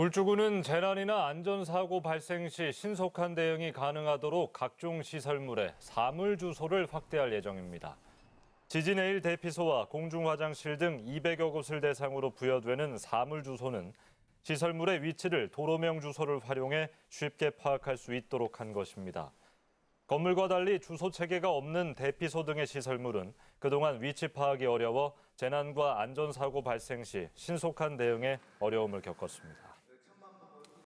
울주군은 재난이나 안전사고 발생 시 신속한 대응이 가능하도록 각종 시설물에 사물 주소를 확대할 예정입니다. 지진 해일 대피소와 공중 화장실 등 200여 곳을 대상으로 부여되는 사물 주소는 시설물의 위치를 도로명 주소를 활용해 쉽게 파악할 수 있도록 한 것입니다. 건물과 달리 주소 체계가 없는 대피소 등의 시설물은 그동안 위치 파악이 어려워 재난과 안전사고 발생 시 신속한 대응에 어려움을 겪었습니다.